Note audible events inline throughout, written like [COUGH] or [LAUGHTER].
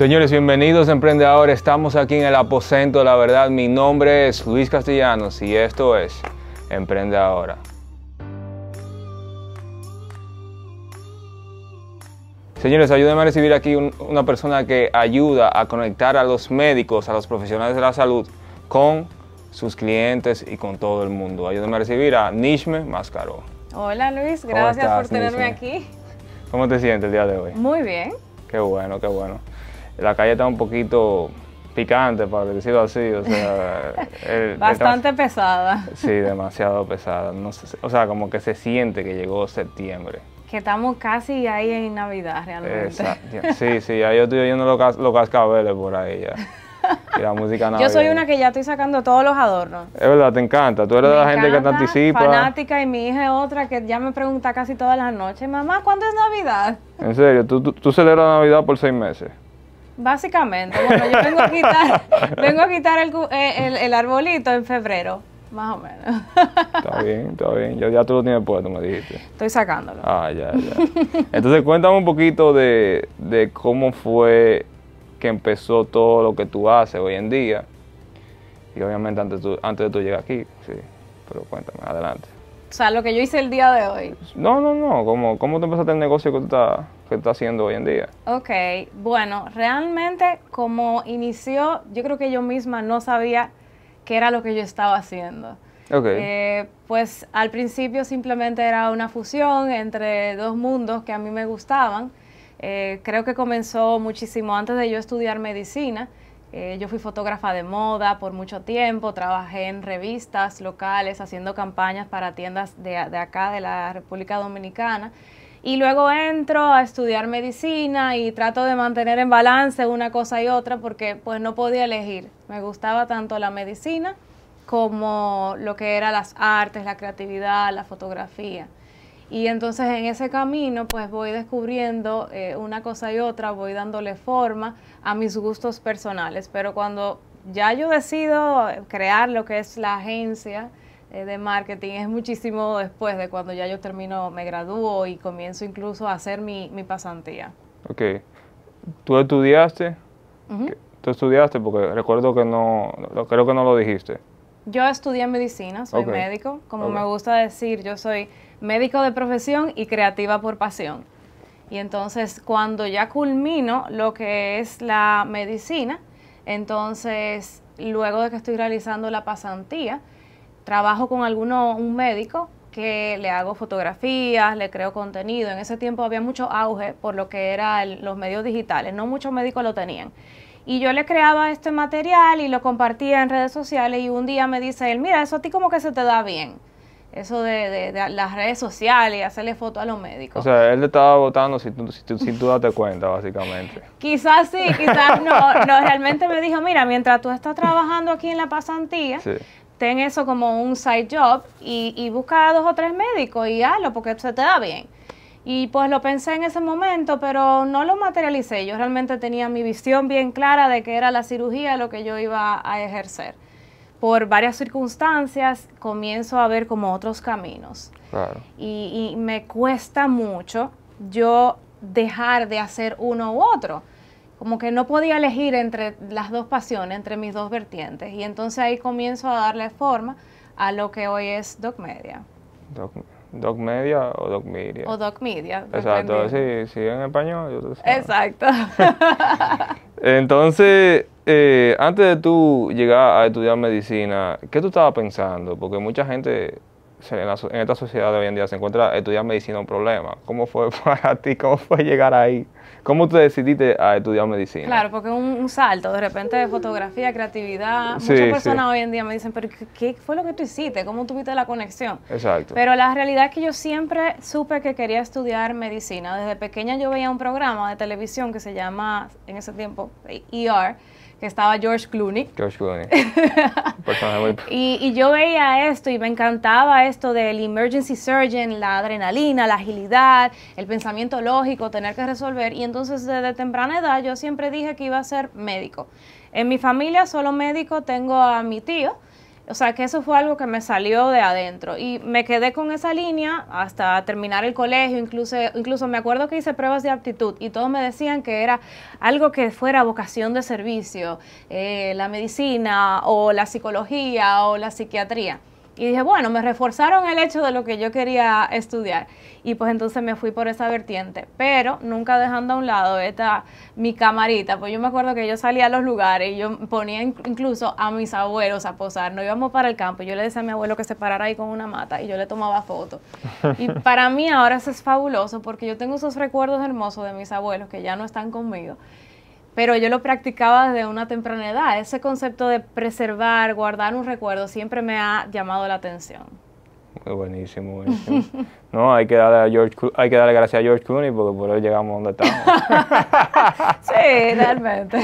Señores, bienvenidos a Emprende Ahora. Estamos aquí en el aposento, la verdad. Mi nombre es Luis Castellanos y esto es Emprende Ahora. Señores, ayúdenme a recibir aquí una persona que ayuda a conectar a los médicos, a los profesionales de la salud con sus clientes y con todo el mundo. Ayúdenme a recibir a Nishme Mascaro. Hola Luis, gracias por tenerme aquí. ¿Cómo te sientes el día de hoy? Muy bien. Qué bueno, qué bueno la calle está un poquito picante, para decirlo así. O sea, [LAUGHS] Bastante pesada. Sí, demasiado pesada. No o sea, como que se siente que llegó septiembre. Que estamos casi ahí en Navidad realmente. Sí, sí, ya yo estoy oyendo los, cascabeles por ahí ya. [LAUGHS] Y la música Yo soy una que ya estoy sacando todos los adornos. Es verdad, te encanta. Tú eres de la gente que te anticipa. fanática y mi hija es otra que ya me pregunta casi todas las noches, mamá, ¿cuándo es Navidad? En serio, ¿tú, tú, tú celebras Navidad por seis meses? Básicamente, bueno, yo vengo a quitar, [LAUGHS] vengo a quitar el, eh, el, el, arbolito en febrero, más o menos. Está bien, está bien. Ya, ya tú lo tienes puesto, me dijiste. Estoy sacándolo. Ah, ya, ya. Entonces, cuéntame un poquito de, de cómo fue que empezó todo lo que tú haces hoy en día. Y obviamente antes, tú, antes de tú llegar aquí, sí. Pero cuéntame, adelante. O sea, lo que yo hice el día de hoy. No, no, no. ¿Cómo, cómo te empezaste el negocio que tú estás...? que está haciendo hoy en día. Ok, bueno, realmente como inició, yo creo que yo misma no sabía qué era lo que yo estaba haciendo. Okay. Eh, pues al principio simplemente era una fusión entre dos mundos que a mí me gustaban. Eh, creo que comenzó muchísimo antes de yo estudiar medicina. Eh, yo fui fotógrafa de moda por mucho tiempo, trabajé en revistas locales haciendo campañas para tiendas de, de acá, de la República Dominicana y luego entro a estudiar medicina y trato de mantener en balance una cosa y otra porque pues no podía elegir. Me gustaba tanto la medicina como lo que eran las artes, la creatividad, la fotografía. Y entonces en ese camino pues voy descubriendo eh, una cosa y otra, voy dándole forma a mis gustos personales. Pero cuando ya yo decido eh, crear lo que es la agencia eh, de marketing es muchísimo después de cuando ya yo termino, me gradúo y comienzo incluso a hacer mi, pasantía. Ok. ¿Tú estudiaste? ¿Tú estudiaste? Porque recuerdo que no, creo que no lo dijiste. Yo estudié medicina, soy médico. Como me gusta decir, yo soy médico de profesión y creativa por pasión. Y entonces cuando ya culmino lo que es la medicina, entonces luego de que estoy realizando la pasantía, trabajo con alguno, un médico que le hago fotografías, le creo contenido. En ese tiempo había mucho auge por lo que eran los medios digitales, no muchos médicos lo tenían. Y yo le creaba este material y lo compartía en redes sociales y un día me dice él, mira, eso a ti como que se te da bien. Eso de, las redes sociales y hacerle fotos a los médicos. O sea, él le estaba votando sin, sin, sin tú darte cuenta, básicamente. [LAUGHS] quizás sí, quizás no, no. Realmente me dijo, mira, mientras tú estás trabajando aquí en la pasantía, sí ten eso como un side job y, busca a dos o tres médicos y hazlo porque se te da bien. Y pues lo pensé en ese momento, pero no lo materialicé. Yo realmente tenía mi visión bien clara de que era la cirugía lo que yo iba a ejercer. Por varias circunstancias comienzo a ver como otros caminos. y me cuesta mucho yo dejar de hacer uno u otro como que no podía elegir entre las dos pasiones, entre mis dos vertientes. Y entonces ahí comienzo a darle forma a lo que hoy es Doc Media. Doc, Media o Doc Media. O Doc Media. Exacto, si, en español. Yo te Exacto. [LAUGHS] entonces, eh, antes de tú llegar a estudiar medicina, ¿qué tú estabas pensando? Porque mucha gente en, esta sociedad de hoy en día se encuentra estudiar medicina un problema. ¿Cómo fue [LAUGHS] para ti? ¿Cómo fue llegar ahí? ¿Cómo tú decidiste a estudiar medicina? Claro, porque es un, salto, de repente de fotografía, creatividad. Muchas personas hoy en día me dicen, pero ¿qué fue lo que tú hiciste? ¿Cómo tuviste la conexión? Exacto. Pero la realidad es que yo siempre supe que quería estudiar medicina. Desde pequeña yo veía un programa de televisión que se llama, en ese tiempo, ER que estaba George Clooney. George Clooney. [LAUGHS] y, yo veía esto y me encantaba esto del emergency surgeon, la adrenalina, la agilidad, el pensamiento lógico, tener que resolver. Y entonces desde temprana edad yo siempre dije que iba a ser médico. En mi familia solo médico tengo a mi tío o sea, que eso fue algo que me salió de adentro y me quedé con esa línea hasta terminar el colegio, incluso, incluso me acuerdo que hice pruebas de aptitud y todos me decían que era algo que fuera vocación de servicio, eh, la medicina o la psicología o la psiquiatría. Y dije, bueno, me reforzaron el hecho de lo que yo quería estudiar. Y pues entonces me fui por esa vertiente, pero nunca dejando a un lado esta, mi camarita. Pues yo me acuerdo que yo salía a los lugares y yo ponía incluso a mis abuelos a posar. Nos íbamos para el campo. Yo le decía a mi abuelo que se parara ahí con una mata y yo le tomaba fotos. Y [LAUGHS] para mí ahora eso es fabuloso porque yo tengo esos recuerdos hermosos de mis abuelos que ya no están conmigo pero yo lo practicaba desde una temprana edad. Ese concepto de preservar, guardar un recuerdo siempre me ha llamado la atención. Buenísimo, buenísimo. [LAUGHS] No, hay que darle a George, hay que darle gracias a George Clooney porque por él llegamos donde estamos. [LAUGHS] sí, realmente.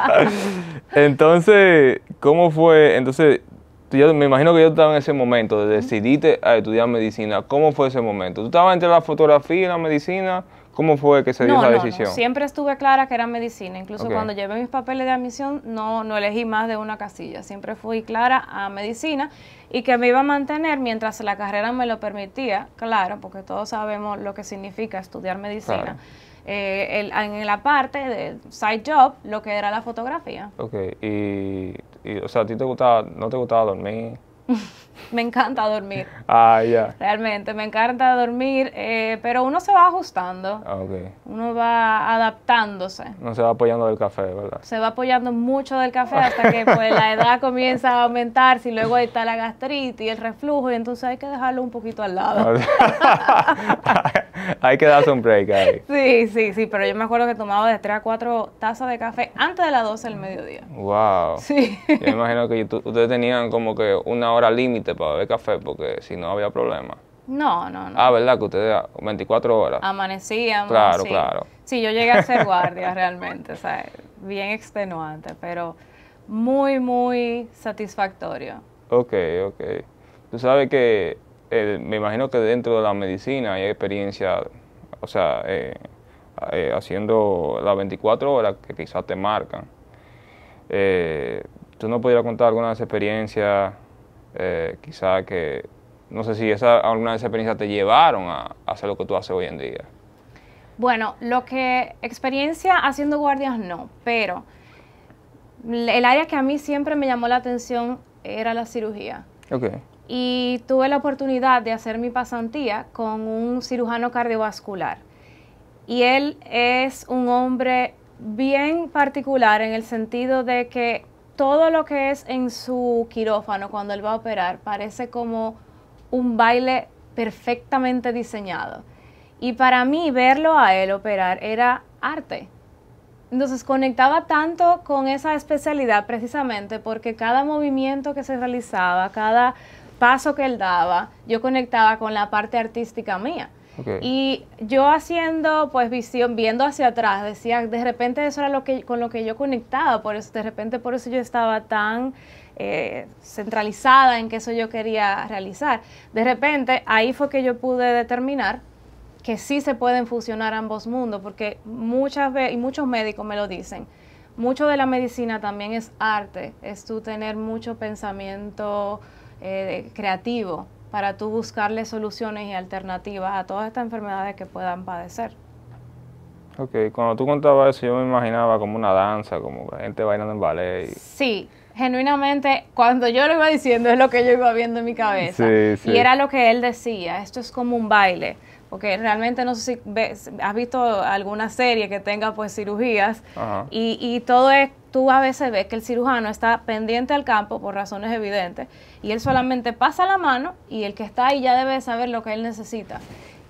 [LAUGHS] entonces, ¿cómo fue? Entonces, yo me imagino que yo estaba en ese momento, de decidiste a estudiar medicina. ¿Cómo fue ese momento? ¿Tú estabas entre la fotografía y la medicina? ¿Cómo fue que se dio esa decisión? No. Siempre estuve clara que era medicina. Incluso cuando llevé mis papeles de admisión, no, no elegí más de una casilla. Siempre fui clara a medicina y que me iba a mantener mientras la carrera me lo permitía, claro, porque todos sabemos lo que significa estudiar medicina. Eh, en la parte de side job, lo que era la fotografía. Ok, y, y o sea, ¿a ti te gustaba, no te gustaba dormir? [LAUGHS] me encanta dormir. Ah, ya. Realmente, me encanta dormir, eh, pero uno se va ajustando. Ah, okay. Uno va adaptándose. No se va apoyando del café, ¿verdad? Se va apoyando mucho del café hasta que pues, la [LAUGHS] edad comienza a aumentar, y luego está la gastritis y el reflujo, y entonces hay que dejarlo un poquito al lado. [LAUGHS] [LAUGHS] Hay que darse un break ahí. [LAUGHS] Sí, sí, sí, pero yo me acuerdo que tomaba de 3 a 4 tazas de café antes de las 12 del mediodía. ¡Wow! Sí. Yo me imagino que ustedes tenían como que una hora límite para beber café porque si no había problema. No, no, no. Ah, ¿verdad? Que ustedes 24 horas. Amanecíamos. Claro, claro. Sí, yo llegué a ser [LAUGHS] guardia realmente, o sea, bien extenuante, pero muy, muy satisfactorio. Ok, ok. Tú sabes que eh, me imagino que dentro de la medicina hay experiencia, o sea, eh, eh, haciendo las 24 horas que quizás te marcan. ¿Tú no pudieras contar alguna de esas experiencias, quizás que, no sé si esa, alguna de esas experiencias te llevaron a, hacer lo que tú haces hoy en día? Bueno, lo que experiencia haciendo guardias no, pero el área que a mí siempre me llamó la atención era la cirugía. Okay y tuve la oportunidad de hacer mi pasantía con un cirujano cardiovascular. Y él es un hombre bien particular en el sentido de que todo lo que es en su quirófano cuando él va a operar parece como un baile perfectamente diseñado. Y para mí verlo a él operar era arte. Entonces conectaba tanto con esa especialidad precisamente porque cada movimiento que se realizaba, cada paso que él daba, yo conectaba con la parte artística mía. Y yo haciendo, pues visión, viendo hacia atrás, decía, de repente eso era lo que, con lo que yo conectaba, por eso, de repente por eso yo estaba tan eh, centralizada en que eso yo quería realizar. De repente ahí fue que yo pude determinar que sí se pueden fusionar ambos mundos, porque muchas veces, y muchos médicos me lo dicen, mucho de la medicina también es arte, es tú tener mucho pensamiento eh, creativo para tú buscarle soluciones y alternativas a todas estas enfermedades que puedan padecer. Ok, cuando tú contabas eso yo me imaginaba como una danza, como gente bailando en ballet. Sí, genuinamente cuando yo lo iba diciendo es lo que yo iba viendo en mi cabeza. Y era lo que él decía, esto es como un baile porque realmente no sé si has visto alguna serie que tenga pues cirugías y, y todo es, tú a veces ves que el cirujano está pendiente al campo por razones evidentes y él solamente pasa la mano y el que está ahí ya debe saber lo que él necesita.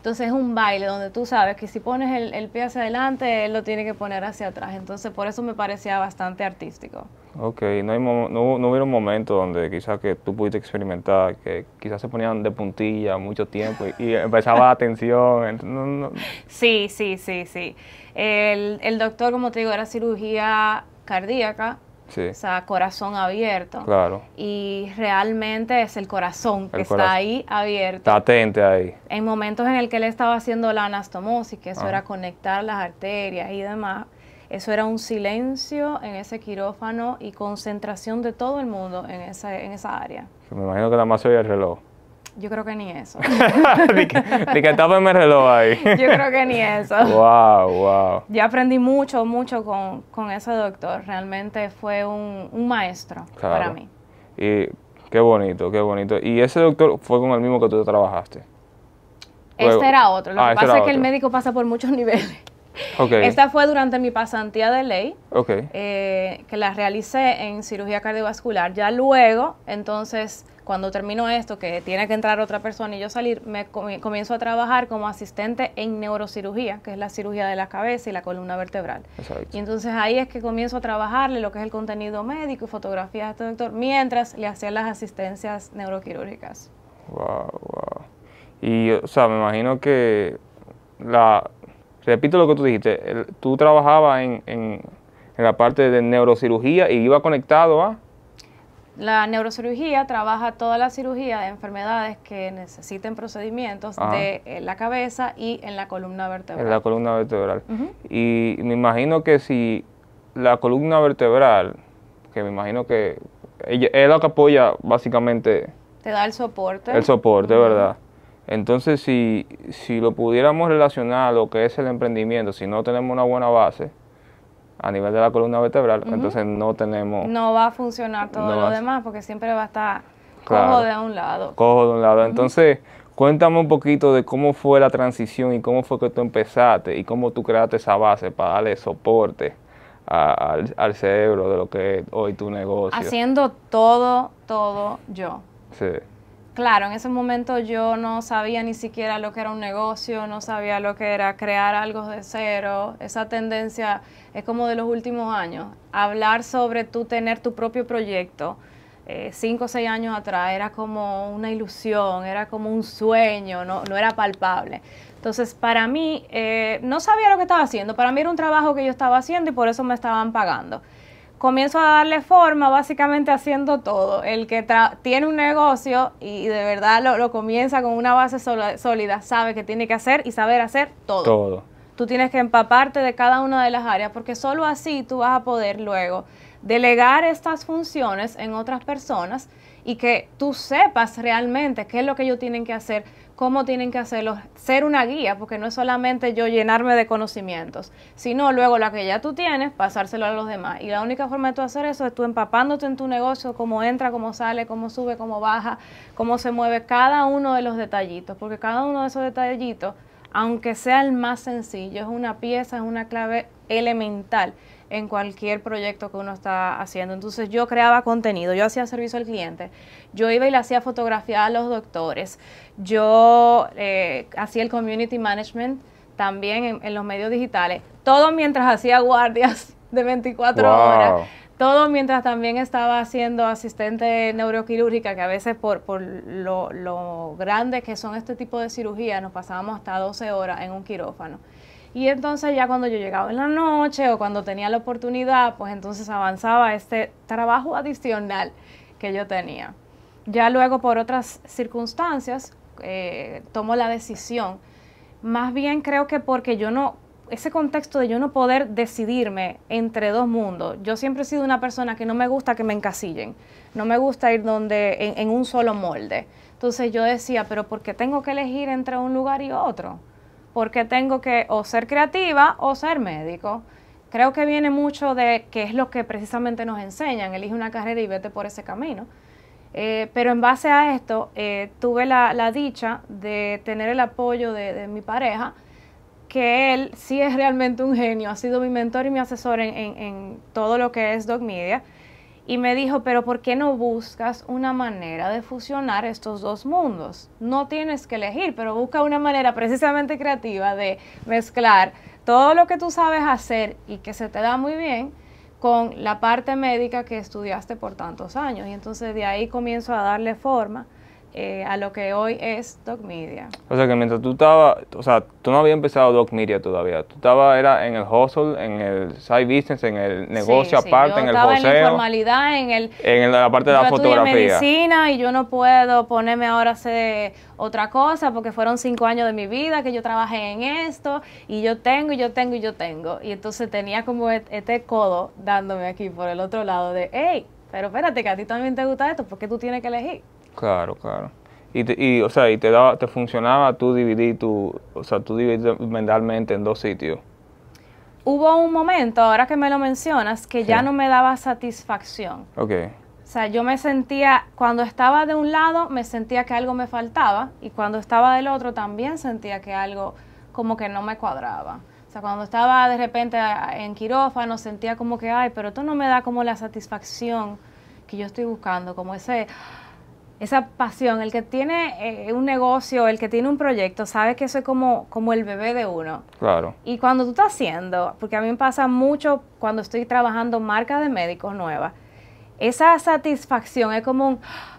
Entonces es un baile donde tú sabes que si pones el, pie hacia adelante, él lo tiene que poner hacia atrás. Entonces por eso me parecía bastante artístico. Ok, no, hay hubiera un momento donde quizás que tú pudiste experimentar, que quizás se ponían de puntilla mucho tiempo y, empezaba la tensión. Sí, sí, sí, sí. El, el doctor, como te digo, era cirugía cardíaca, o sea, corazón abierto. Claro. Y realmente es el corazón que está ahí abierto. Está atente ahí. En momentos en el que él estaba haciendo la anastomosis, que eso era conectar las arterias y demás, eso era un silencio en ese quirófano y concentración de todo el mundo en, en esa área. Me imagino que nada más se oía el reloj. Yo creo que ni eso. [LAUGHS] de que, estaba reloj ahí. [LAUGHS] Yo creo que ni eso. Wow, wow. Yo aprendí mucho, mucho con, ese doctor. Realmente fue un, maestro para mí. Y qué bonito, qué bonito. ¿Y ese doctor fue con el mismo que tú trabajaste? Este era otro. Lo ah, que este pasa es que el médico pasa por muchos [LAUGHS] niveles. Esta fue durante mi pasantía de ley, eh, que la realicé en cirugía cardiovascular. Ya luego, entonces, cuando termino esto, que tiene que entrar otra persona y yo salir, me comienzo a trabajar como asistente en neurocirugía, que es la cirugía de la cabeza y la columna vertebral. Y entonces ahí es que comienzo a trabajarle lo que es el contenido médico y fotografías a este doctor, mientras le hacía las asistencias neuroquirúrgicas. Wow, wow. Y, o sea, me imagino que la, repito lo que tú dijiste, tú trabajabas en, la parte de neurocirugía y iba conectado a... La neurocirugía trabaja toda la cirugía de enfermedades que necesiten procedimientos de eh, la cabeza y en la columna vertebral. En la columna vertebral. Y me imagino que si la columna vertebral, que me imagino que ella es la que apoya básicamente... Te da el soporte. El soporte, ¿verdad? Entonces, si, si lo pudiéramos relacionar a lo que es el emprendimiento, si no tenemos una buena base a nivel de la columna vertebral, entonces no tenemos... No va a funcionar todo lo demás porque siempre va a estar cojo de un lado. Cojo de un lado. Entonces, cuéntame un poquito de cómo fue la transición y cómo fue que tú empezaste y cómo tú creaste esa base para darle soporte al, al, cerebro de lo que es hoy tu negocio. Haciendo todo, todo yo. Sí claro, en ese momento yo no sabía ni siquiera lo que era un negocio, no sabía lo que era crear algo de cero. Esa tendencia es como de los últimos años. Hablar sobre tú tener tu propio proyecto eh, cinco o seis años atrás era como una ilusión, era como un sueño, no, no era palpable. Entonces, para mí, eh, no sabía lo que estaba haciendo. Para mí era un trabajo que yo estaba haciendo y por eso me estaban pagando comienzo a darle forma básicamente haciendo todo. El que tiene un negocio y de verdad lo, comienza con una base sólida, sabe que tiene que hacer y saber hacer todo. Todo. Tú tienes que empaparte de cada una de las áreas porque solo así tú vas a poder luego delegar estas funciones en otras personas y que tú sepas realmente qué es lo que ellos tienen que hacer cómo tienen que hacerlo, ser una guía, porque no es solamente yo llenarme de conocimientos, sino luego la que ya tú tienes, pasárselo a los demás. Y la única forma de tú hacer eso es tú empapándote en tu negocio, cómo entra, cómo sale, cómo sube, cómo baja, cómo se mueve cada uno de los detallitos, porque cada uno de esos detallitos, aunque sea el más sencillo, es una pieza, es una clave elemental en cualquier proyecto que uno está haciendo. Entonces yo creaba contenido, yo hacía servicio al cliente, yo iba y le hacía fotografía a los doctores, yo eh, hacía el community management también en, los medios digitales, todo mientras hacía guardias [LAUGHS] de 24 horas. Todo mientras también estaba haciendo asistente neuroquirúrgica, que a veces por, por lo, lo grande que son este tipo de cirugías, nos pasábamos hasta 12 horas en un quirófano. Y entonces ya cuando yo llegaba en la noche o cuando tenía la oportunidad, pues entonces avanzaba este trabajo adicional que yo tenía. Ya luego por otras circunstancias eh, tomo la decisión. Más bien creo que porque yo no, ese contexto de yo no poder decidirme entre dos mundos. Yo siempre he sido una persona que no me gusta que me encasillen, no me gusta ir donde en, en un solo molde. Entonces yo decía, pero ¿por qué tengo que elegir entre un lugar y otro? porque tengo que o ser creativa o ser médico. Creo que viene mucho de qué es lo que precisamente nos enseñan, elige una carrera y vete por ese camino. Eh, pero en base a esto, eh, tuve la, dicha de tener el apoyo de, mi pareja, que él sí es realmente un genio, ha sido mi mentor y mi asesor en, en todo lo que es Dog Media y me dijo, pero ¿por qué no buscas una manera de fusionar estos dos mundos? No tienes que elegir, pero busca una manera precisamente creativa de mezclar todo lo que tú sabes hacer y que se te da muy bien con la parte médica que estudiaste por tantos años. Y entonces de ahí comienzo a darle forma eh, a lo que hoy es Doc Media. O sea que mientras tú estabas, o sea, tú no habías empezado Doc Media todavía, tú estabas era en el hustle, en el side business, en el negocio aparte, en el joseo. en la informalidad, en el... En la parte de la fotografía. medicina y yo no puedo ponerme ahora a hacer otra cosa porque fueron cinco años de mi vida que yo trabajé en esto y yo tengo y yo tengo y yo tengo. Y entonces tenía como e, este codo dándome aquí por el otro lado de, hey, pero espérate que a ti también te gusta esto, ¿por qué tú tienes que elegir? Claro, claro. Y, te, y o sea, y te, daba, te funcionaba tú dividir tu, o sea, tú mentalmente en dos sitios. Hubo un momento, ahora que me lo mencionas, que ya no me daba satisfacción. Ok. O sea, yo me sentía, cuando estaba de un lado, me sentía que algo me faltaba y cuando estaba del otro también sentía que algo como que no me cuadraba. O sea, cuando estaba de repente en quirófano sentía como que, ay, pero esto no me da como la satisfacción que yo estoy buscando, como ese, esa pasión. El que tiene eh, un negocio, el que tiene un proyecto, sabe que eso es como, como el bebé de uno. Claro. Y cuando tú estás haciendo, porque a mí me pasa mucho cuando estoy trabajando marca de médicos nuevas, esa satisfacción es como un ah,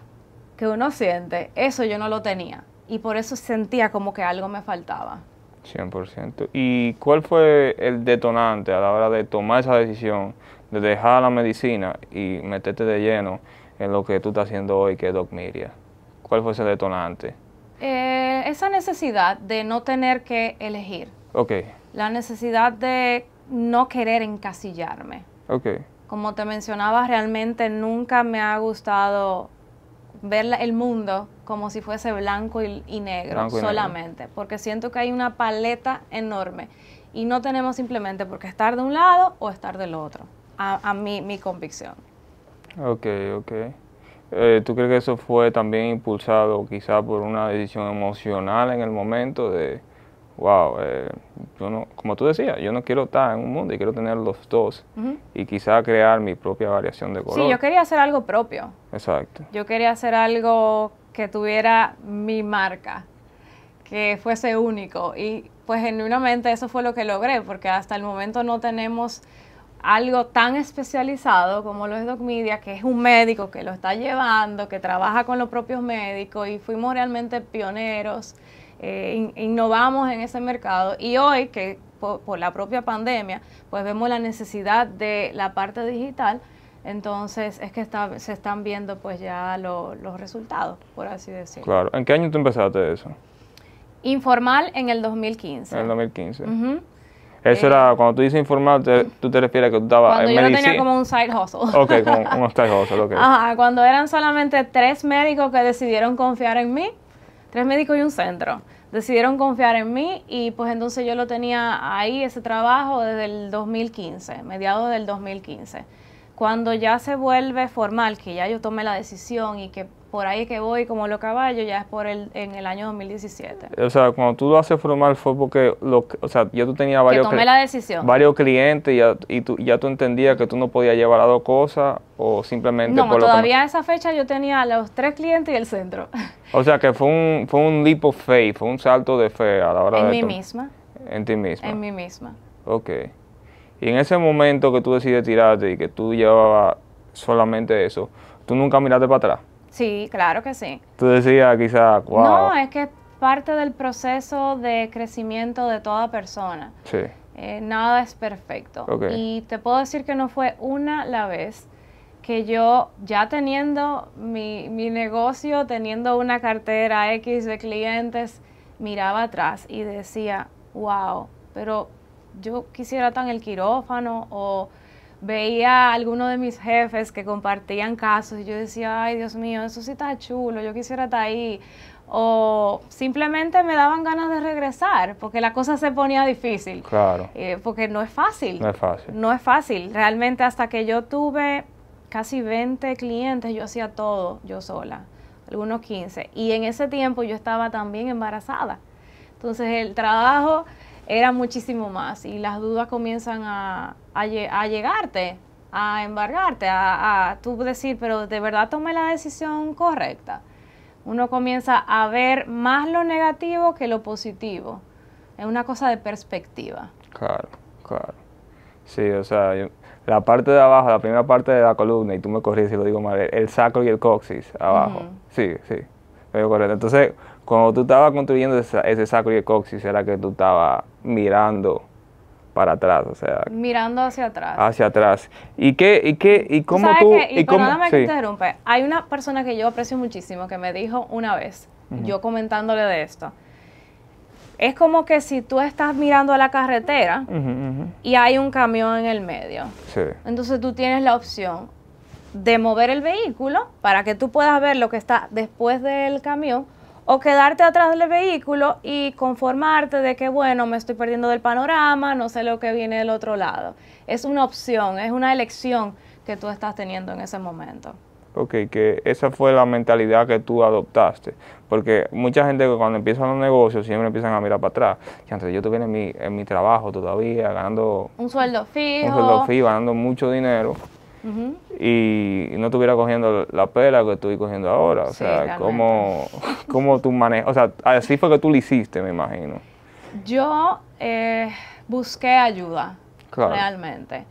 que uno siente, eso yo no lo tenía. Y por eso sentía como que algo me faltaba. 100%. ¿Y cuál fue el detonante a la hora de tomar esa decisión, de dejar la medicina y meterte de lleno en lo que tú estás haciendo hoy, que es Doc Media? ¿Cuál fue ese detonante? Eh, esa necesidad de no tener que elegir. Ok. La necesidad de no querer encasillarme. Ok. Como te mencionaba, realmente nunca me ha gustado ver el mundo como si fuese blanco y, negro solamente, porque siento que hay una paleta enorme y no tenemos simplemente por qué estar de un lado o estar del otro, a, a mí, mi convicción. Ok, ok. Eh, ¿Tú crees que eso fue también impulsado quizá por una decisión emocional en el momento de, wow, eh, como tú decías, yo no quiero estar en un mundo y quiero tener los dos y quizá crear mi propia variación de color? Sí, yo quería hacer algo propio. Exacto. Yo quería hacer algo que tuviera mi marca, que fuese único y pues genuinamente eso fue lo que logré porque hasta el momento no tenemos algo tan especializado como lo es DocMedia, que es un médico que lo está llevando, que trabaja con los propios médicos y fuimos realmente pioneros, eh, innovamos en ese mercado y hoy que por, la propia pandemia, pues vemos la necesidad de la parte digital, entonces es que se están viendo pues ya los resultados, por así decirlo. Claro, ¿en qué año tú empezaste eso? Informal en el 2015. En el 2015. Eso era, eh, cuando tú dices informal, tú te refieres a que tú estabas Cuando yo tenía como un side hustle. Ok, como [LAUGHS] un side hustle, ok. Ajá, cuando eran solamente tres médicos que decidieron confiar en mí, tres médicos y un centro, decidieron confiar en mí y pues entonces yo lo tenía ahí, ese trabajo, desde el 2015, mediados del 2015. Cuando ya se vuelve formal, que ya yo tomé la decisión y que por ahí que voy como lo caballo ya es por el en el año 2017. O sea, cuando tú lo haces formal fue porque lo, o sea, tú tenías varios la decisión. varios clientes y ya, tú, ya tú entendías que tú no podías llevar a dos cosas o simplemente No, todavía a esa fecha yo tenía los tres clientes y el centro. O sea, que fue un fue un leap of faith, fue un salto de fe a la hora en de En mí misma. En ti misma. En mí misma. Ok. Y en ese momento que tú decides tirarte y que tú llevabas solamente eso, tú nunca miraste para atrás. Sí, claro que sí. Tú decías quizá. wow. No, es que es parte del proceso de crecimiento de toda persona. Sí. Eh, nada es perfecto. Y te puedo decir que no fue una la vez que yo, ya teniendo mi, mi negocio, teniendo una cartera X de clientes, miraba atrás y decía, wow, pero yo quisiera tan el quirófano o veía a algunos de mis jefes que compartían casos y yo decía, ay Dios mío, eso sí está chulo, yo quisiera estar ahí. O simplemente me daban ganas de regresar porque la cosa se ponía difícil. Claro. Eh, porque no es fácil. No es fácil. No es fácil. Realmente hasta que yo tuve casi 20 clientes, yo hacía todo yo sola, algunos 15. Y en ese tiempo yo estaba también embarazada. Entonces el trabajo era muchísimo más y las dudas comienzan a, llegarte, a embargarte, a, tú decir, pero de verdad tomé la decisión correcta. Uno comienza a ver más lo negativo que lo positivo. Es una cosa de perspectiva. Claro, claro. Sí, o sea, la parte de abajo, la primera parte de la columna, y tú me corriges si lo digo mal, el sacro y el coxis abajo. Sí, sí, lo Entonces, cuando tú estabas construyendo ese, saco sacro de coxis, era que tú estabas mirando para atrás, o sea. Mirando hacia atrás. Hacia atrás. ¿Y qué, y qué, y cómo tú? Y, y cómo, me interrumpe. Hay una persona que yo aprecio muchísimo que me dijo una vez, yo comentándole de esto. Es como que si tú estás mirando a la carretera y hay un camión en el medio. Entonces tú tienes la opción de mover el vehículo para que tú puedas ver lo que está después del camión o quedarte atrás del vehículo y conformarte de que, bueno, me estoy perdiendo del panorama, no sé lo que viene del otro lado. Es una opción, es una elección que tú estás teniendo en ese momento. Ok, que esa fue la mentalidad que tú adoptaste. Porque mucha gente cuando empiezan los negocios siempre empiezan a mirar para atrás. Y antes yo tuve en mi, en mi trabajo todavía, ganando... Un sueldo fijo. Un sueldo fijo, ganando mucho dinero y no estuviera cogiendo la pela que estoy cogiendo ahora. O sea, ¿cómo, tú manejas? O sea, así fue que tú lo hiciste, me imagino. Yo eh, busqué ayuda, realmente.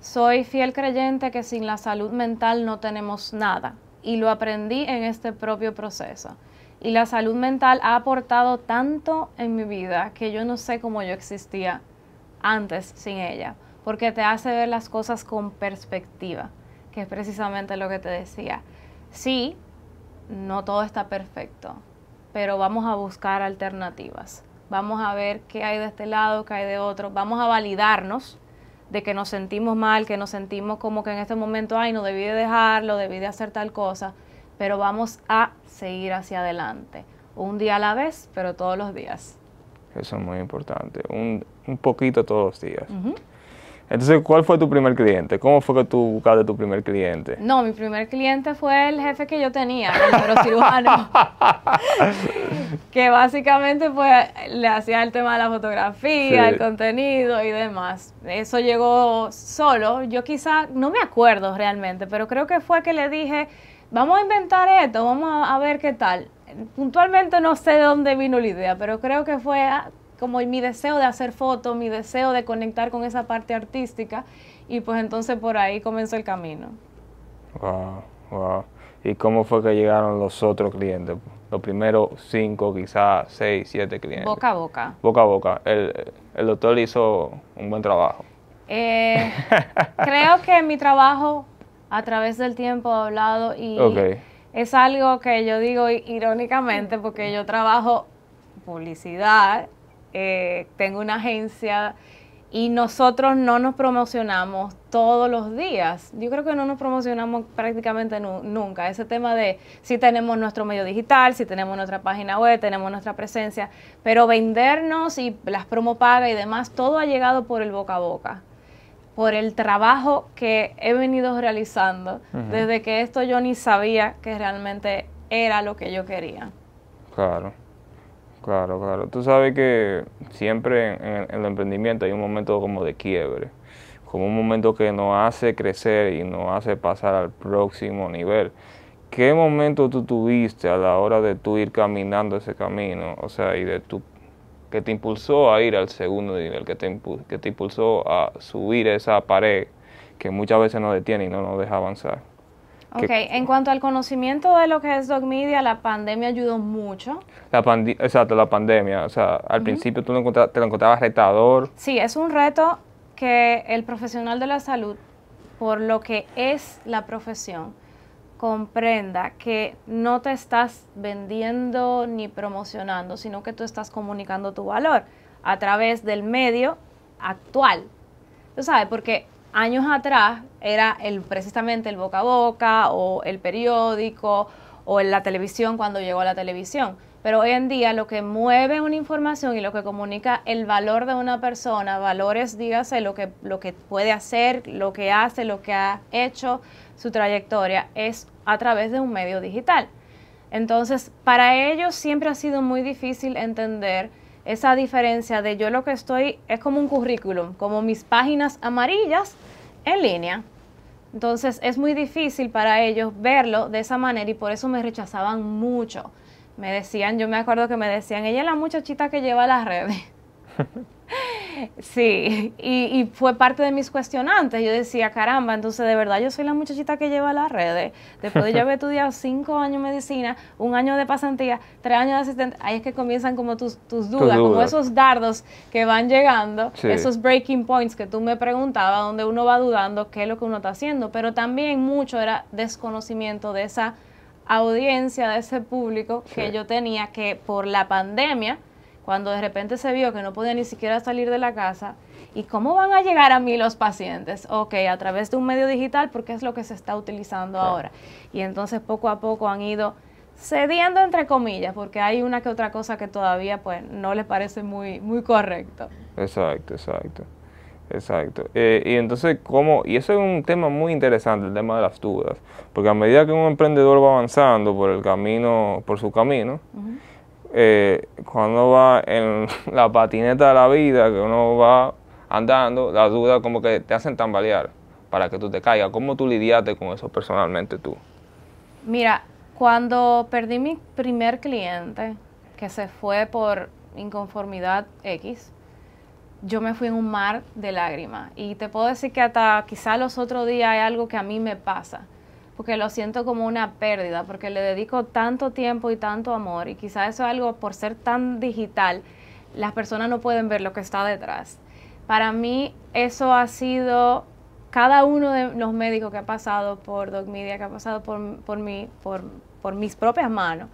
Soy fiel creyente que sin la salud mental no tenemos nada y lo aprendí en este propio proceso. Y la salud mental ha aportado tanto en mi vida que yo no sé cómo yo existía antes sin ella porque te hace ver las cosas con perspectiva, que es precisamente lo que te decía. Sí, no todo está perfecto, pero vamos a buscar alternativas. Vamos a ver qué hay de este lado, qué hay de otro. Vamos a validarnos de que nos sentimos mal, que nos sentimos como que en este momento, ay, no debí de dejarlo, debí de hacer tal cosa, pero vamos a seguir hacia adelante. Un día a la vez, pero todos los días. Eso es muy importante. Un, poquito todos los días. Entonces, ¿cuál fue tu primer cliente? ¿Cómo fue que tú buscaste tu primer cliente? No, mi primer cliente fue el jefe que yo tenía, el neurocirujano, [LAUGHS] que básicamente pues le hacía el tema de la fotografía, el contenido y demás. Eso llegó solo. Yo quizá, no me acuerdo realmente, pero creo que fue que le dije, vamos a inventar esto, vamos a ver qué tal puntualmente no sé de dónde vino la idea, pero creo que fue, como mi deseo de hacer fotos, mi deseo de conectar con esa parte artística y pues entonces por ahí comenzó el camino. Wow, wow. ¿Y cómo fue que llegaron los otros clientes? Los primeros cinco, quizás seis, siete clientes. Boca a boca. Boca a boca. El, doctor hizo un buen trabajo. Eh, [LAUGHS] creo que mi trabajo a través del tiempo ha hablado y es algo que yo digo irónicamente porque yo trabajo publicidad eh, tengo una agencia y nosotros no nos promocionamos todos los días. Yo creo que no nos promocionamos prácticamente nunca. Ese tema de si tenemos nuestro medio digital, si tenemos nuestra página web, tenemos nuestra presencia, pero vendernos y las promo paga y demás, todo ha llegado por el boca a boca por el trabajo que he venido realizando desde que esto yo ni sabía que realmente era lo que yo quería. Claro. Claro, claro. Tú sabes que siempre en, el emprendimiento hay un momento como de quiebre, como un momento que nos hace crecer y nos hace pasar al próximo nivel. ¿Qué momento tú tuviste a la hora de tú ir caminando ese camino? O sea, y de que te impulsó a ir al segundo nivel, que te, que te impulsó a subir esa pared que muchas veces nos detiene y no nos deja avanzar. Ok, en cuanto al conocimiento de lo que es Dog Media, la pandemia ayudó mucho. La Exacto, la pandemia. O sea, al principio tú te lo encontrabas retador. Sí, es un reto que el profesional de la salud, por lo que es la profesión, comprenda que no te estás vendiendo ni promocionando, sino que tú estás comunicando tu valor a través del medio actual. Tú sabes, porque años atrás era el, precisamente el boca a boca o el periódico o la televisión cuando llegó a la televisión. Pero hoy en día lo que mueve una información y lo que comunica el valor de una persona, valores, dígase, lo que, lo que puede hacer, lo que hace, lo que ha hecho, su trayectoria, es a través de un medio digital. Entonces, para ellos siempre ha sido muy difícil entender esa diferencia de yo lo que estoy es como un currículum, como mis páginas amarillas en línea. Entonces es muy difícil para ellos verlo de esa manera y por eso me rechazaban mucho. Me decían, yo me acuerdo que me decían, ella es la muchachita que lleva las redes. [LAUGHS] Sí, y, fue parte de mis cuestionantes. Yo decía, caramba, entonces de verdad yo soy la muchachita que lleva las redes. Después de yo haber estudiado cinco años medicina, un año de pasantía, tres años de asistente, ahí es que comienzan como tus, dudas, como esos dardos que van llegando, esos breaking points que tú me preguntabas, donde uno va dudando qué es lo que uno está haciendo. Pero también mucho era desconocimiento de esa audiencia, de ese público que yo tenía que por la pandemia cuando de repente se vio que no podía ni siquiera salir de la casa, ¿y cómo van a llegar a mí los pacientes? Ok, a través de un medio digital, porque es lo que se está utilizando ahora. Y entonces poco a poco han ido cediendo entre comillas, porque hay una que otra cosa que todavía pues no les parece muy, muy correcto. Exacto, exacto. Exacto. Eh, y entonces, ¿cómo? Y eso es un tema muy interesante, el tema de las dudas, porque a medida que un emprendedor va avanzando por el camino, por su camino, eh, cuando va en [LAUGHS] la patineta de la vida, que uno va andando, las dudas como que te hacen tambalear para que tú te caigas. ¿Cómo tú lidiaste con eso personalmente tú? Mira, cuando perdí mi primer cliente, que se fue por inconformidad X, yo me fui en un mar de lágrimas. Y te puedo decir que hasta quizá los otros días hay algo que a mí me pasa porque lo siento como una pérdida, porque le dedico tanto tiempo y tanto amor y quizás eso es algo por ser tan digital, las personas no pueden ver lo que está detrás. Para mí eso ha sido cada uno de los médicos que ha pasado por Doc Media, que ha pasado por, mí, por, mis propias manos,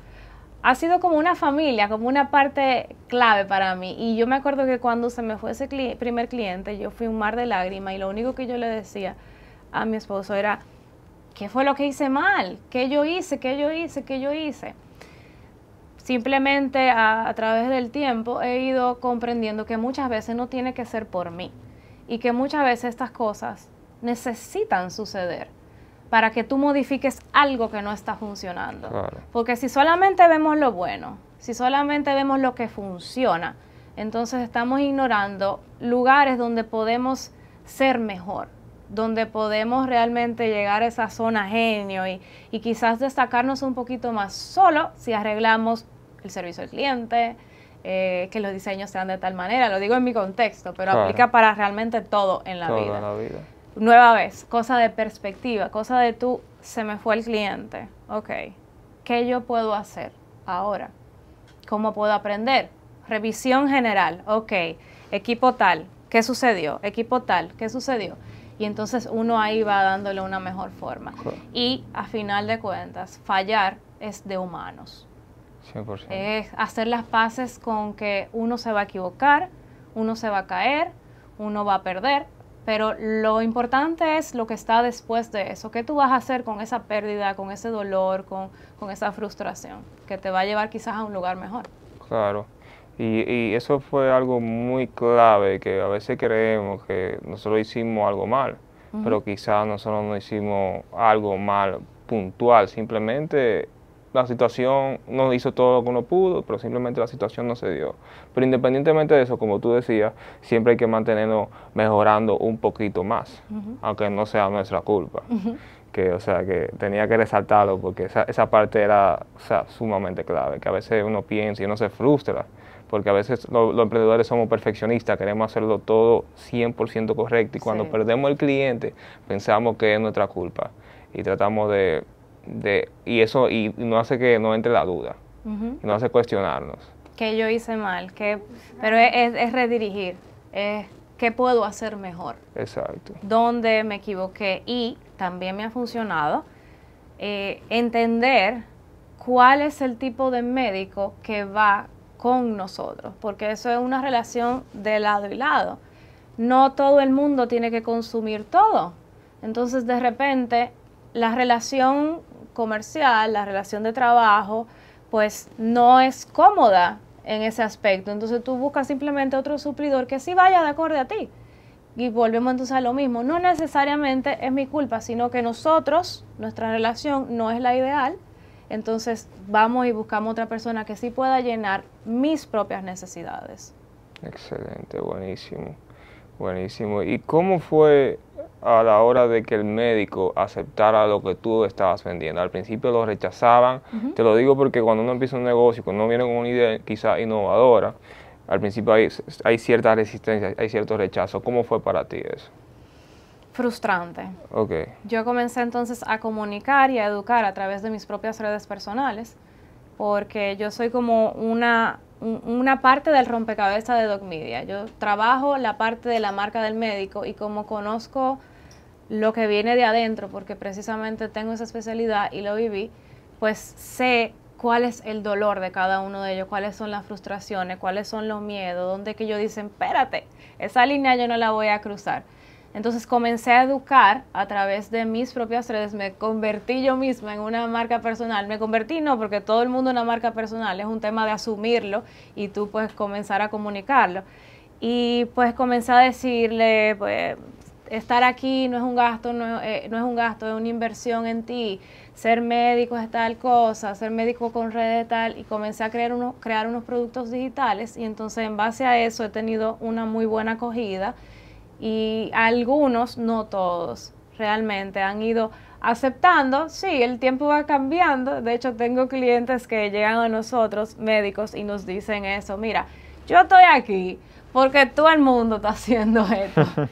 ha sido como una familia, como una parte clave para mí. Y yo me acuerdo que cuando se me fue ese primer cliente, yo fui un mar de lágrimas y lo único que yo le decía a mi esposo era, ¿Qué fue lo que hice mal? ¿Qué yo hice? ¿Qué yo hice? ¿Qué yo hice? Simplemente a, través del tiempo he ido comprendiendo que muchas veces no tiene que ser por mí y que muchas veces estas cosas necesitan suceder para que tú modifiques algo que no está funcionando. Porque si solamente vemos lo bueno, si solamente vemos lo que funciona, entonces estamos ignorando lugares donde podemos ser mejor donde podemos realmente llegar a esa zona genio y, quizás destacarnos un poquito más solo si arreglamos el servicio al cliente, eh, que los diseños sean de tal manera. Lo digo en mi contexto, pero aplica para realmente todo en la vida. En la vida. Nueva vez, cosa de perspectiva, cosa de tú, se me fue el cliente, ok, ¿qué yo puedo hacer ahora? ¿Cómo puedo aprender? Revisión general, ok, equipo tal, ¿qué sucedió? Equipo tal, ¿qué sucedió? y entonces uno ahí va dándole una mejor forma. Y a final de cuentas, fallar es de humanos. Es hacer las paces con que uno se va a equivocar, uno se va a caer, uno va a perder, pero lo importante es lo que está después de eso. ¿Qué tú vas a hacer con esa pérdida, con ese dolor, con, con esa frustración que te va a llevar quizás a un lugar mejor? Claro. Y, eso fue algo muy clave, que a veces creemos que nosotros hicimos algo mal, pero quizás nosotros no hicimos algo mal puntual, simplemente la situación no hizo todo lo que uno pudo, pero simplemente la situación no se dio. Pero independientemente de eso, como tú decías, siempre hay que mantenernos mejorando un poquito más, aunque no sea nuestra culpa. Que, o sea, que tenía que resaltarlo porque esa, esa parte era sumamente clave, que a veces uno piensa y uno se frustra porque a veces los emprendedores somos perfeccionistas, queremos hacerlo todo 100% correcto y cuando perdemos el cliente pensamos que es nuestra culpa y tratamos de, de y eso y, no hace que no entre la duda, no hace cuestionarnos. Que yo hice mal, que, pero es, redirigir, es qué puedo hacer mejor. Exacto. Dónde me equivoqué y también me ha funcionado eh, entender cuál es el tipo de médico que va con nosotros, porque eso es una relación de lado y lado. No todo el mundo tiene que consumir todo. Entonces, de repente, la relación comercial, la relación de trabajo, pues no es cómoda en ese aspecto. Entonces tú buscas simplemente otro suplidor que sí vaya de acorde a ti. Y volvemos entonces a lo mismo. No necesariamente es mi culpa, sino que nosotros, nuestra relación no es la ideal entonces vamos y buscamos otra persona que sí pueda llenar mis propias necesidades. Excelente, buenísimo, buenísimo. ¿Y cómo fue a la hora de que el médico aceptara lo que tú estabas vendiendo? Al principio lo rechazaban, te lo digo porque cuando uno empieza un negocio, cuando uno viene con una idea quizá innovadora, al principio hay, hay cierta resistencia, hay cierto rechazo. ¿Cómo fue para ti eso? frustrante. Okay. Yo comencé entonces a comunicar y a educar a través de mis propias redes personales, porque yo soy como una, parte del rompecabezas de Doc Media. Yo trabajo la parte de la marca del médico y como conozco lo que viene de adentro, porque precisamente tengo esa especialidad y lo viví, pues sé cuál es el dolor de cada uno de ellos, cuáles son las frustraciones, cuáles son los miedos, dónde que yo dicen, espérate, esa línea yo no la voy a cruzar. Entonces comencé a educar a través de mis propias redes, me convertí yo misma en una marca personal. Me convertí no, porque todo el mundo es una marca personal, es un tema de asumirlo y tú puedes comenzar a comunicarlo. Y pues comencé a decirle, pues estar aquí no es un gasto, no, eh, es un gasto, es una inversión en ti. Ser médico es tal cosa, ser médico con redes tal. Y comencé a crear crear unos productos digitales y entonces en base a eso he tenido una muy buena acogida y algunos, no todos, realmente han ido aceptando, sí, el tiempo va cambiando, de hecho tengo clientes que llegan a nosotros, médicos, y nos dicen eso, mira, yo estoy aquí porque todo el mundo está haciendo esto. [LAUGHS]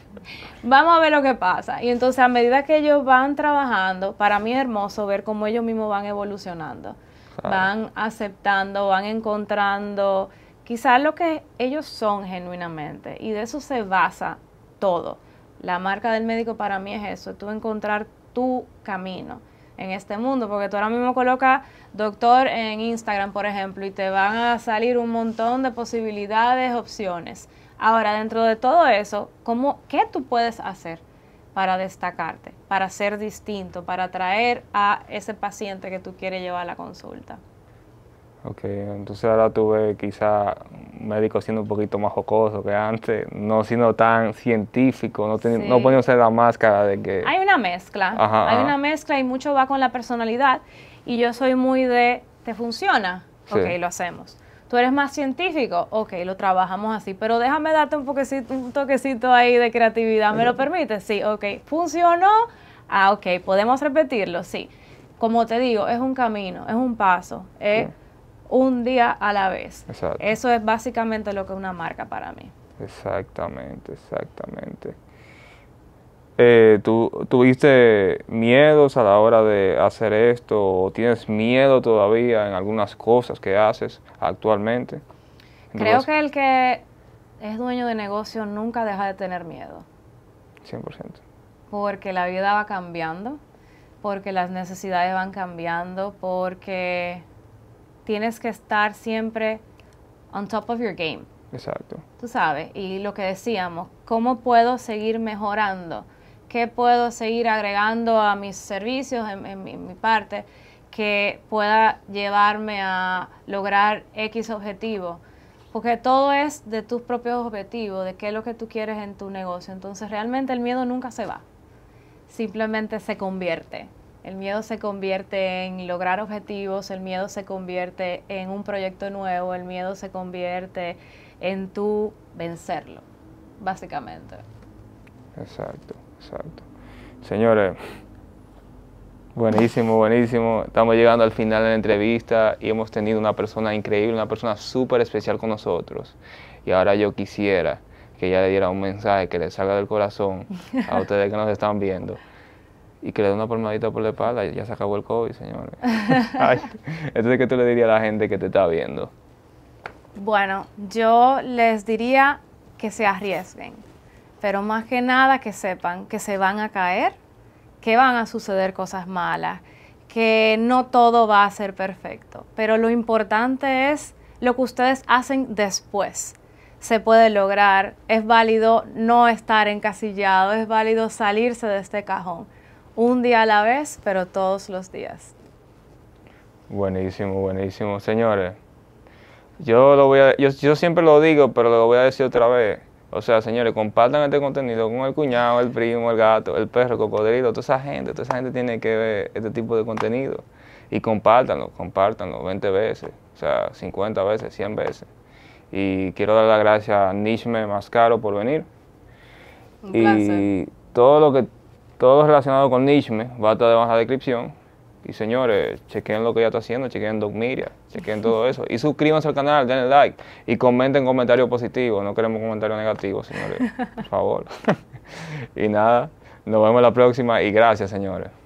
Vamos a ver lo que pasa. Y entonces a medida que ellos van trabajando, para mí es hermoso ver cómo ellos mismos van evolucionando, van aceptando, van encontrando quizás lo que ellos son genuinamente. Y de eso se basa todo. La marca del médico para mí es eso, tú encontrar tu camino en este mundo, porque tú ahora mismo colocas doctor en Instagram, por ejemplo, y te van a salir un montón de posibilidades, opciones. Ahora, dentro de todo eso, ¿cómo, ¿qué tú puedes hacer para destacarte, para ser distinto, para atraer a ese paciente que tú quieres llevar a la consulta? Ok, entonces ahora tuve quizá un médico siendo un poquito más jocoso que antes, no siendo tan científico, no, poniéndose la máscara de que... Hay una mezcla, hay una mezcla y mucho va con la personalidad y yo soy muy de, ¿te funciona? okay, lo hacemos. ¿Tú eres más científico? Ok, lo trabajamos así, pero déjame darte un, poquecito, un toquecito ahí de creatividad, ¿me lo permites? Sí, ok, ¿funcionó? Ah, ok, ¿podemos repetirlo? Sí. Como te digo, es un camino, es un paso, ¿eh? un día a la vez. Eso es básicamente lo que es una marca para mí. Exactamente, exactamente. Eh, ¿Tú tuviste miedos a la hora de hacer esto tienes miedo todavía en algunas cosas que haces actualmente? Creo que el que es dueño de negocio nunca deja de tener miedo. 100%. Porque la vida va cambiando, porque las necesidades van cambiando, porque tienes que estar siempre on top of your game. Exacto. Tú sabes, y lo que decíamos, ¿cómo puedo seguir mejorando? ¿Qué puedo seguir agregando a mis servicios en, mi, parte que pueda llevarme a lograr X objetivo? Porque todo es de tus propios objetivos, de qué es lo que tú quieres en tu negocio. Entonces realmente el miedo nunca se va, simplemente se convierte el miedo se convierte en lograr objetivos, el miedo se convierte en un proyecto nuevo, el miedo se convierte en tú vencerlo, básicamente. Exacto, exacto. Señores, buenísimo, buenísimo. Estamos llegando al final de la entrevista y hemos tenido una persona increíble, una persona súper especial con nosotros. Y ahora yo quisiera que ella le diera un mensaje que le salga del corazón a [LAUGHS] ustedes que nos están viendo y que le da una palmadita por la espalda y ya se acabó el COVID, señor. [LAUGHS] entonces, ¿qué tú le dirías a la gente que te está viendo? Bueno, yo les diría que se arriesguen, pero más que nada que sepan que se van a caer, que van a suceder cosas malas, que no todo va a ser perfecto, pero lo importante es lo que ustedes hacen después. Se puede lograr, es válido no estar encasillado, es válido salirse de este cajón un día a la vez, pero todos los días. Buenísimo, buenísimo, señores. Yo, lo voy a, yo, siempre lo digo, pero lo voy a decir otra vez. O sea, señores, compartan este contenido con el cuñado, el primo, el gato, el perro, el cocodrilo, toda esa gente. Toda esa gente tiene que ver este tipo de contenido. Y compártanlo, compártanlo 20 veces, o sea, 50 veces, 100 veces. Y quiero dar las gracias a Nishme Mascaro por venir. Un y todo lo que todo relacionado con Nishme va a estar debajo de la descripción. Y señores, chequen lo que ya está haciendo, chequen Dogmiria. chequen todo eso. Y suscríbanse al canal, denle like y comenten comentarios positivos. No queremos comentarios negativos, señores. Por favor. [LAUGHS] y nada, nos vemos la próxima y gracias, señores.